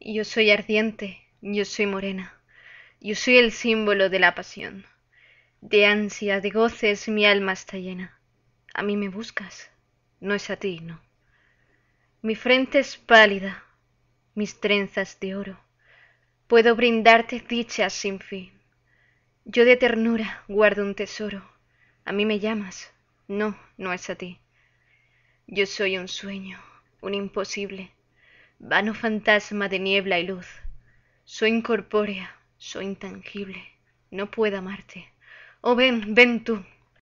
Yo soy ardiente, yo soy morena, yo soy el símbolo de la pasión. De ansia, de goces mi alma está llena. A mí me buscas, no es a ti, no. Mi frente es pálida, mis trenzas de oro. Puedo brindarte dichas sin fin. Yo de ternura guardo un tesoro. A mí me llamas, no, no es a ti. Yo soy un sueño, un imposible vano fantasma de niebla y luz. Soy incorpórea, soy intangible, no puedo amarte. Oh, ven, ven tú,